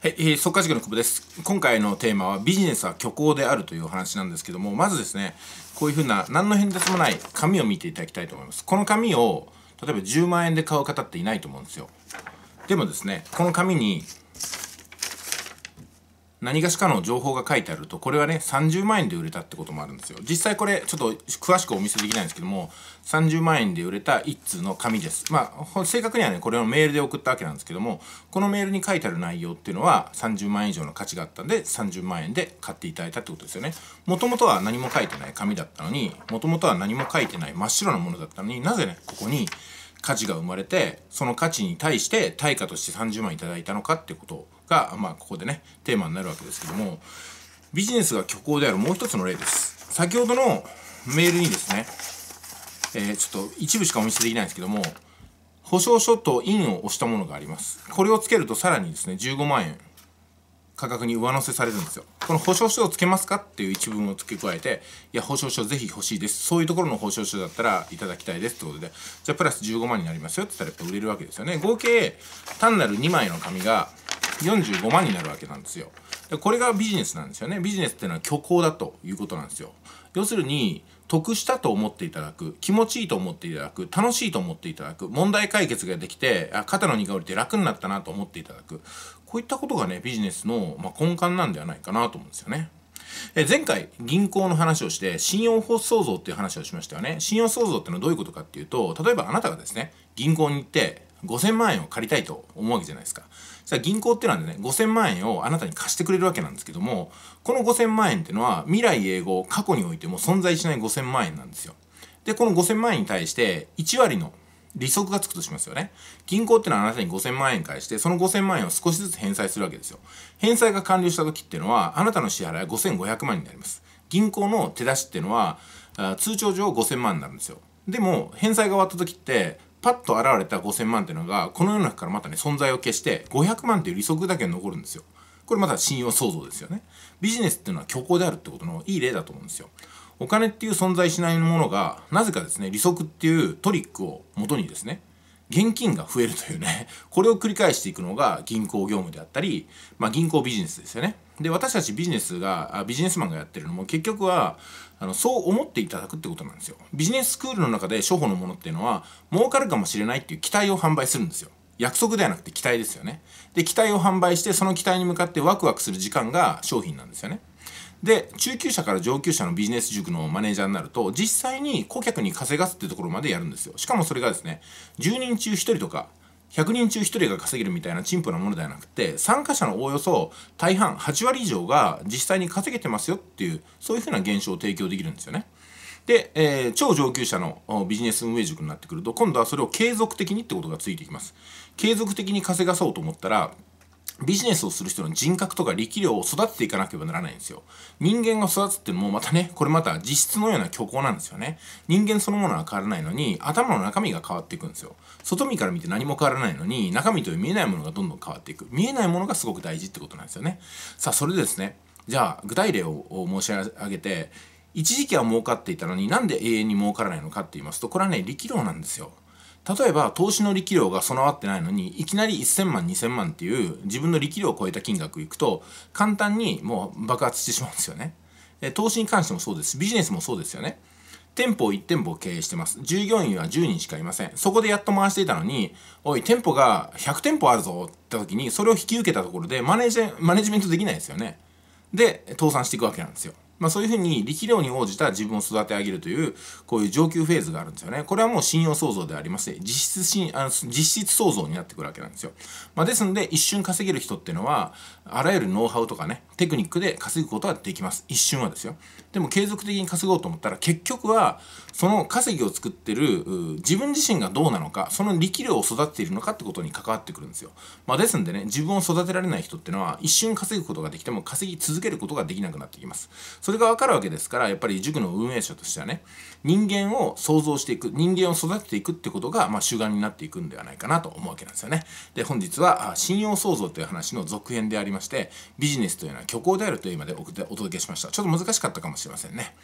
はい、えー、速稼塾の久保です。今回のテーマはビジネスは虚構であるという話なんですけども、まずですね、こういうふうな何の変哲もない紙を見ていただきたいと思います。この紙を、例えば10万円で買う方っていないと思うんですよ。でもですね、この紙に何がしかの情報が書いてあるとこれはね30万円で売れたってこともあるんですよ実際これちょっと詳しくお見せできないんですけども30万円で売れた1通の紙ですまあ正確にはねこれをメールで送ったわけなんですけどもこのメールに書いてある内容っていうのは30万円以上の価値があったんで30万円で買っていただいたってことですよねもともとは何も書いてない紙だったのにもともとは何も書いてない真っ白なものだったのになぜねここに価値が生まれてその価値に対して対価として30万いただいたのかってことをが、まあ、ここでね、テーマになるわけですけども、ビジネスが虚構であるもう一つの例です。先ほどのメールにですね、えー、ちょっと一部しかお見せできないんですけども、保証書と印を押したものがあります。これをつけるとさらにですね、15万円価格に上乗せされるんですよ。この保証書をつけますかっていう一文を付け加えて、いや、保証書ぜひ欲しいです。そういうところの保証書だったらいただきたいですってことで、じゃあプラス15万になりますよって言ったらやっぱ売れるわけですよね。合計単なる2枚の紙が45万になるわけなんですよでこれがビジネスなんですよねビジネスっていうのは虚構だということなんですよ要するに得したと思っていただく気持ちいいと思っていただく楽しいと思っていただく問題解決ができてあ肩の荷が下りて楽になったなと思っていただくこういったことがねビジネスの、ま根幹なんではないかなと思うんですよね。え前回銀行の話をして信用創造っていう話をしましたよね信用創造ってのはどういうことかっていうと例えばあなたがですね銀行に行って5000万円を借りたいと思うわけじゃないですか。じゃあ銀行ってなんでね、5000万円をあなたに貸してくれるわけなんですけども、この5000万円ってのは未来永劫過去においても存在しない5000万円なんですよ。で、この5000万円に対して1割の利息がつくとしますよね。銀行ってのはあなたに5000万円返して、その5000万円を少しずつ返済するわけですよ。返済が完了した時っていうのは、あなたの支払いは5500万になります。銀行の手出しっていうのは、通帳上5000万になるんですよ。でも、返済が終わった時って、パッと現れた5000万っていうのがこの世の中からまたね存在を消して500万っていう利息だけ残るんですよ。これまた信用創造ですよね。ビジネスっていうのは虚構であるってことのいい例だと思うんですよ。お金っていう存在しないものがなぜかですね利息っていうトリックを元にですね現金が増えるというね、これを繰り返していくのが銀行業務であったり、まあ、銀行ビジネスですよね。で、私たちビジネスが、ビジネスマンがやってるのも結局は、あの、そう思っていただくってことなんですよ。ビジネススクールの中で処方のものっていうのは、儲かるかもしれないっていう期待を販売するんですよ。約束ではなくて期待ですよね。で、期待を販売して、その期待に向かってワクワクする時間が商品なんですよね。で中級者から上級者のビジネス塾のマネージャーになると実際に顧客に稼がすっていうところまでやるんですよしかもそれがですね10人中1人とか100人中1人が稼げるみたいな陳腐なものではなくて参加者のおおよそ大半8割以上が実際に稼げてますよっていうそういうふうな現象を提供できるんですよね。で、えー、超上級者のビジネス運営塾になってくると今度はそれを継続的にってことがついてきます。継続的に稼がそうと思ったらビジネスをする人の人格とか力量を育てていかなければならないんですよ。人間が育つっていうのもまたね、これまた実質のような虚構なんですよね。人間そのものは変わらないのに、頭の中身が変わっていくんですよ。外見から見て何も変わらないのに、中身という見えないものがどんどん変わっていく。見えないものがすごく大事ってことなんですよね。さあ、それでですね、じゃあ具体例を申し上げて、一時期は儲かっていたのになんで永遠に儲からないのかって言いますと、これはね、力量なんですよ。例えば投資の力量が備わってないのにいきなり1000万2000万っていう自分の力量を超えた金額いくと簡単にもう爆発してしまうんですよね。投資に関してもそうですビジネスもそうですよね。店舗を1店舗経営してます。従業員は10人しかいません。そこでやっと回していたのに、おい、店舗が100店舗あるぞって時に、それを引き受けたところでマネジ、マネジメントできないですよね。で、倒産していくわけなんですよ。まあ、そういうふうに力量に応じた自分を育て上げるというこういう上級フェーズがあるんですよね。これはもう信用創造でありまして実質しあの実質創造になってくるわけなんですよ。まあ、ですので一瞬稼げる人っていうのはあらゆるノウハウとかねテクニックで稼ぐことはできます一瞬はですよ。でも継続的に稼ごうと思ったら結局はその稼ぎを作ってる自分自身がどうなのかその力量を育てているのかってことに関わってくるんですよ。まあ、ですんでね自分を育てられない人っていうのは一瞬稼ぐことができても稼ぎ続けることができなくなってきます。それが分かるわけですからやっぱり塾の運営者としてはね人間を創造していく人間を育てていくってことが、まあ、主眼になっていくんではないかなと思うわけなんですよね。で本日は信用創造という話の続編でありましてビジネスというのは虚構であるというまでお届けしましたちょっと難しかったかもしれませんね。